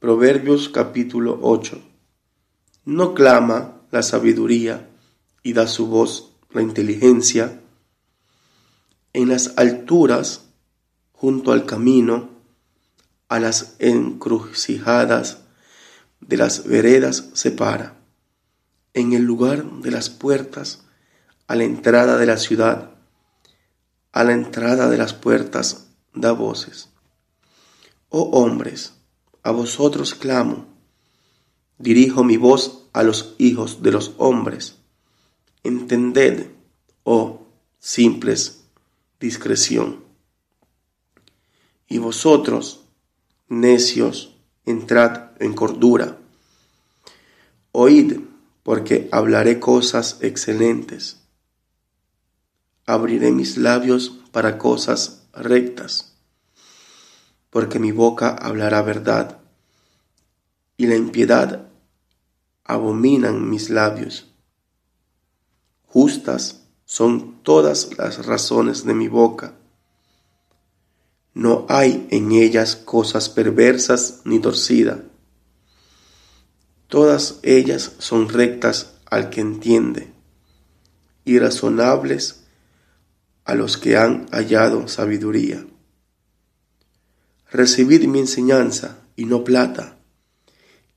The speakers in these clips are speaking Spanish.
Proverbios capítulo 8. No clama la sabiduría y da su voz la inteligencia. En las alturas, junto al camino, a las encrucijadas de las veredas se para. En el lugar de las puertas, a la entrada de la ciudad, a la entrada de las puertas da voces. Oh hombres, a vosotros clamo. Dirijo mi voz a los hijos de los hombres. Entended, oh simples, discreción. Y vosotros, necios, entrad en cordura. Oíd, porque hablaré cosas excelentes. Abriré mis labios para cosas rectas porque mi boca hablará verdad, y la impiedad abominan mis labios. Justas son todas las razones de mi boca. No hay en ellas cosas perversas ni torcida. Todas ellas son rectas al que entiende y razonables a los que han hallado sabiduría. Recibid mi enseñanza y no plata,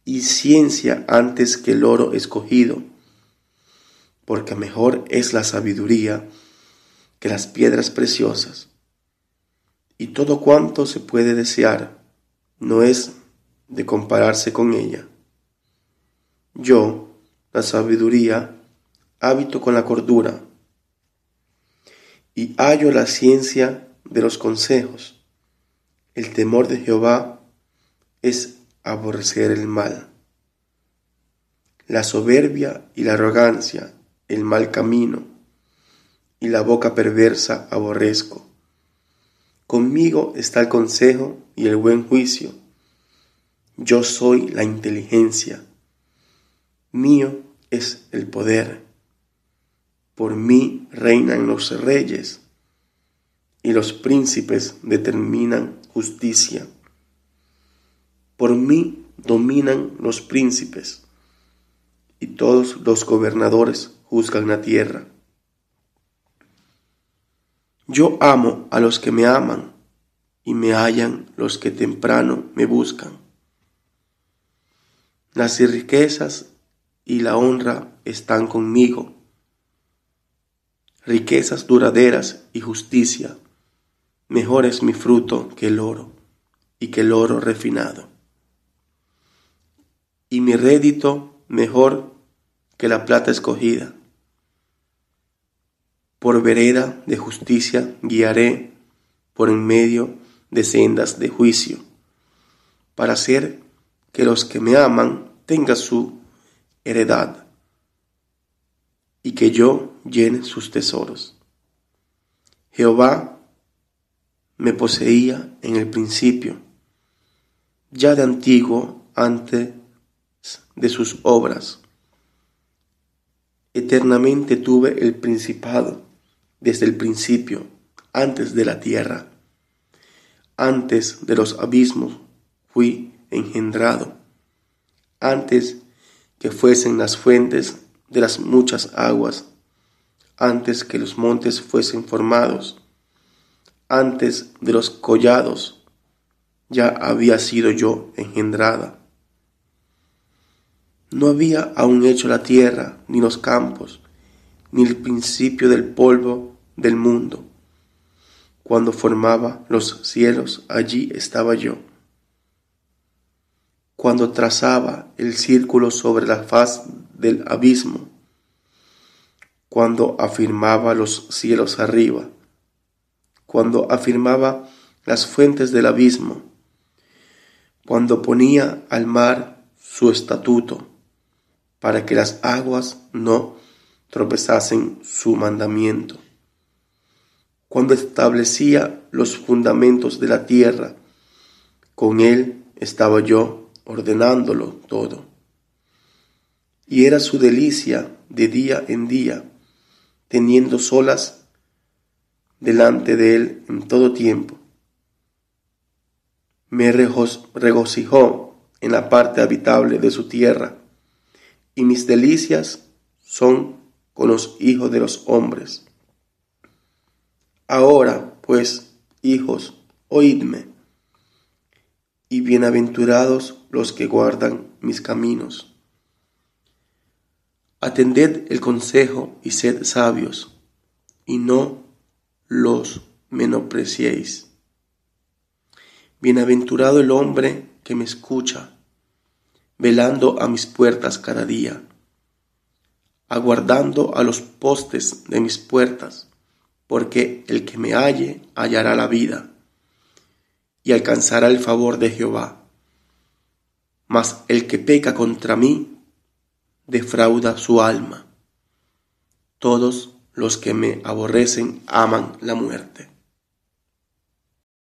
y ciencia antes que el oro escogido, porque mejor es la sabiduría que las piedras preciosas. Y todo cuanto se puede desear no es de compararse con ella. Yo, la sabiduría, hábito con la cordura, y hallo la ciencia de los consejos el temor de Jehová es aborrecer el mal. La soberbia y la arrogancia, el mal camino y la boca perversa aborrezco. Conmigo está el consejo y el buen juicio. Yo soy la inteligencia. Mío es el poder. Por mí reinan los reyes y los príncipes determinan justicia. Por mí dominan los príncipes y todos los gobernadores juzgan la tierra. Yo amo a los que me aman y me hallan los que temprano me buscan. Las riquezas y la honra están conmigo, riquezas duraderas y justicia mejor es mi fruto que el oro, y que el oro refinado. Y mi rédito mejor que la plata escogida. Por vereda de justicia guiaré por en medio de sendas de juicio, para hacer que los que me aman tengan su heredad y que yo llene sus tesoros. Jehová me poseía en el principio, ya de antiguo antes de sus obras. Eternamente tuve el principado desde el principio, antes de la tierra. Antes de los abismos fui engendrado. Antes que fuesen las fuentes de las muchas aguas. Antes que los montes fuesen formados antes de los collados, ya había sido yo engendrada. No había aún hecho la tierra, ni los campos, ni el principio del polvo del mundo. Cuando formaba los cielos, allí estaba yo. Cuando trazaba el círculo sobre la faz del abismo, cuando afirmaba los cielos arriba, cuando afirmaba las fuentes del abismo, cuando ponía al mar su estatuto, para que las aguas no tropezasen su mandamiento, cuando establecía los fundamentos de la tierra, con él estaba yo ordenándolo todo. Y era su delicia de día en día, teniendo solas delante de él en todo tiempo. Me regocijó en la parte habitable de su tierra, y mis delicias son con los hijos de los hombres. Ahora, pues, hijos, oídme, y bienaventurados los que guardan mis caminos. Atended el consejo y sed sabios, y no los menospreciéis. Bienaventurado el hombre que me escucha, velando a mis puertas cada día, aguardando a los postes de mis puertas, porque el que me halle hallará la vida y alcanzará el favor de Jehová. Mas el que peca contra mí defrauda su alma. Todos los que me aborrecen aman la muerte.